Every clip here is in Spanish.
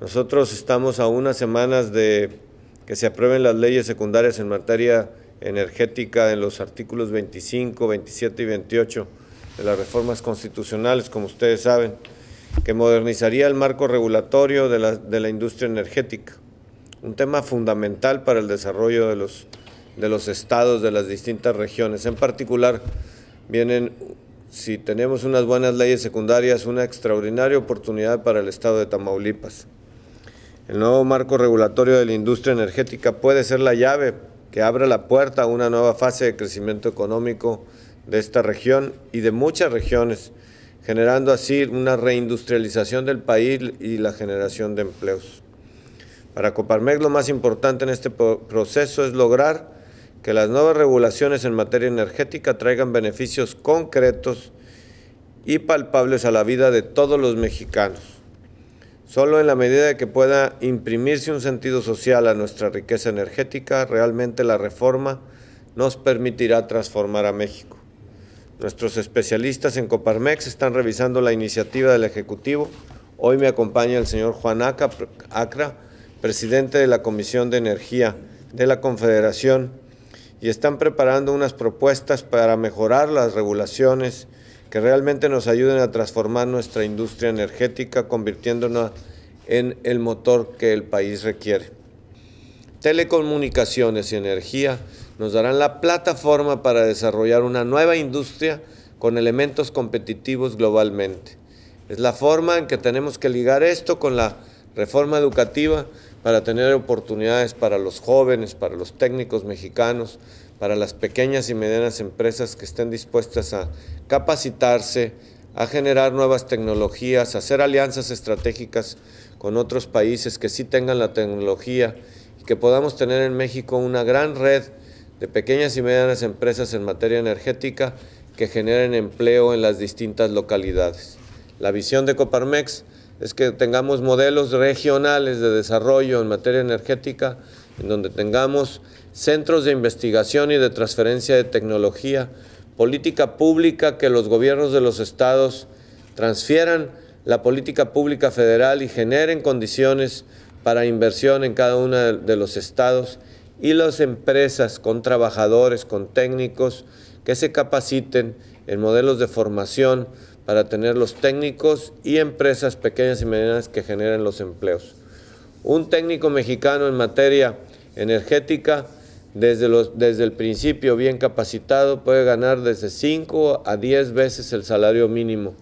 Nosotros estamos a unas semanas de que se aprueben las leyes secundarias en materia energética en los artículos 25, 27 y 28 de las reformas constitucionales, como ustedes saben, que modernizaría el marco regulatorio de la, industria energética, un tema fundamental para el desarrollo de los, de los estados de las distintas regiones. En particular, vienen si tenemos unas buenas leyes secundarias, una extraordinaria oportunidad para el estado de Tamaulipas. El nuevo marco regulatorio de la industria energética puede ser la llave que abra la puerta a una nueva fase de crecimiento económico de esta región y de muchas regiones, generando así una reindustrialización del país y la generación de empleos. Para Coparmex lo más importante en este proceso es lograr que las nuevas regulaciones en materia energética traigan beneficios concretos y palpables a la vida de todos los mexicanos. Solo en la medida de que pueda imprimirse un sentido social a nuestra riqueza energética, realmente la reforma nos permitirá transformar a México. Nuestros especialistas en Coparmex están revisando la iniciativa del Ejecutivo. Hoy me acompaña el señor Juan Acra, presidente de la Comisión de Energía de la Confederación, y están preparando unas propuestas para mejorar las regulaciones que realmente nos ayuden a transformar nuestra industria energética, convirtiéndonos en el motor que el país requiere. Telecomunicaciones y energía nos darán la plataforma para desarrollar una nueva industria con elementos competitivos globalmente. Es la forma en que tenemos que ligar esto con la reforma educativa para tener oportunidades para los jóvenes, para los técnicos mexicanos, para las pequeñas y medianas empresas que estén dispuestas a capacitarse, a generar nuevas tecnologías, a hacer alianzas estratégicas con otros países que sí tengan la tecnología y que podamos tener en México una gran red de pequeñas y medianas empresas en materia energética que generen empleo en las distintas localidades. La visión de Coparmex es que tengamos modelos regionales de desarrollo en materia energética, en donde tengamos centros de investigación y de transferencia de tecnología, política pública que los gobiernos de los estados transfieran la política pública federal y generen condiciones para inversión en cada uno de los estados y las empresas con trabajadores, con técnicos que se capaciten en modelos de formación para tener los técnicos y empresas pequeñas y medianas que generen los empleos. Un técnico mexicano en materia energética, desde, el principio bien capacitado, puede ganar desde 5 a 10 veces el salario mínimo.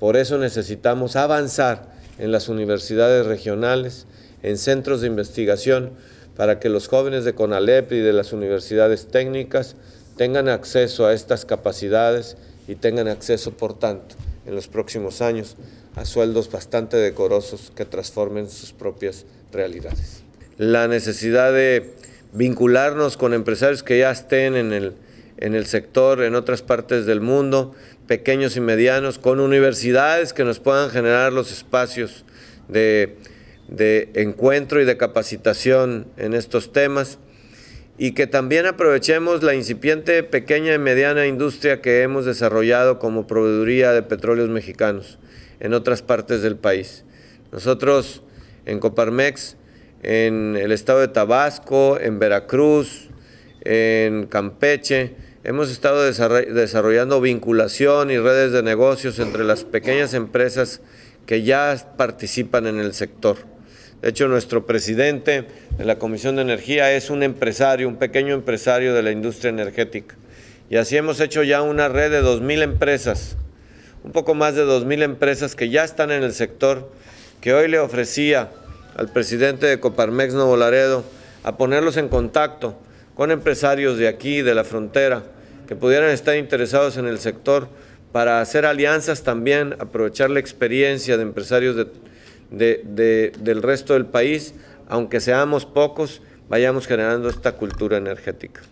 Por eso necesitamos avanzar en las universidades regionales, en centros de investigación, para que los jóvenes de CONALEP y de las universidades técnicas tengan acceso a estas capacidades y tengan acceso, por tanto, en los próximos años a sueldos bastante decorosos que transformen sus propias realidades. La necesidad de vincularnos con empresarios que ya estén en el, sector, en otras partes del mundo, pequeños y medianos, con universidades que nos puedan generar los espacios de, de encuentro y de capacitación en estos temas y que también aprovechemos la incipiente pequeña y mediana industria que hemos desarrollado como proveeduría de petróleos mexicanos en otras partes del país. Nosotros en Coparmex, en el estado de Tabasco, en Veracruz, en Campeche, hemos estado desarrollando vinculación y redes de negocios entre las pequeñas empresas que ya participan en el sector. De hecho, nuestro presidente de la Comisión de Energía es un empresario, un pequeño empresario de la industria energética. Y así hemos hecho ya una red de 2.000 empresas, un poco más de 2.000 empresas que ya están en el sector, que hoy le ofrecía al presidente de Coparmex Novo Laredo a ponerlos en contacto con empresarios de aquí, de la frontera, que pudieran estar interesados en el sector para hacer alianzas también, aprovechar la experiencia de empresarios de de, de, del resto del país, aunque seamos pocos, vayamos generando esta cultura energética.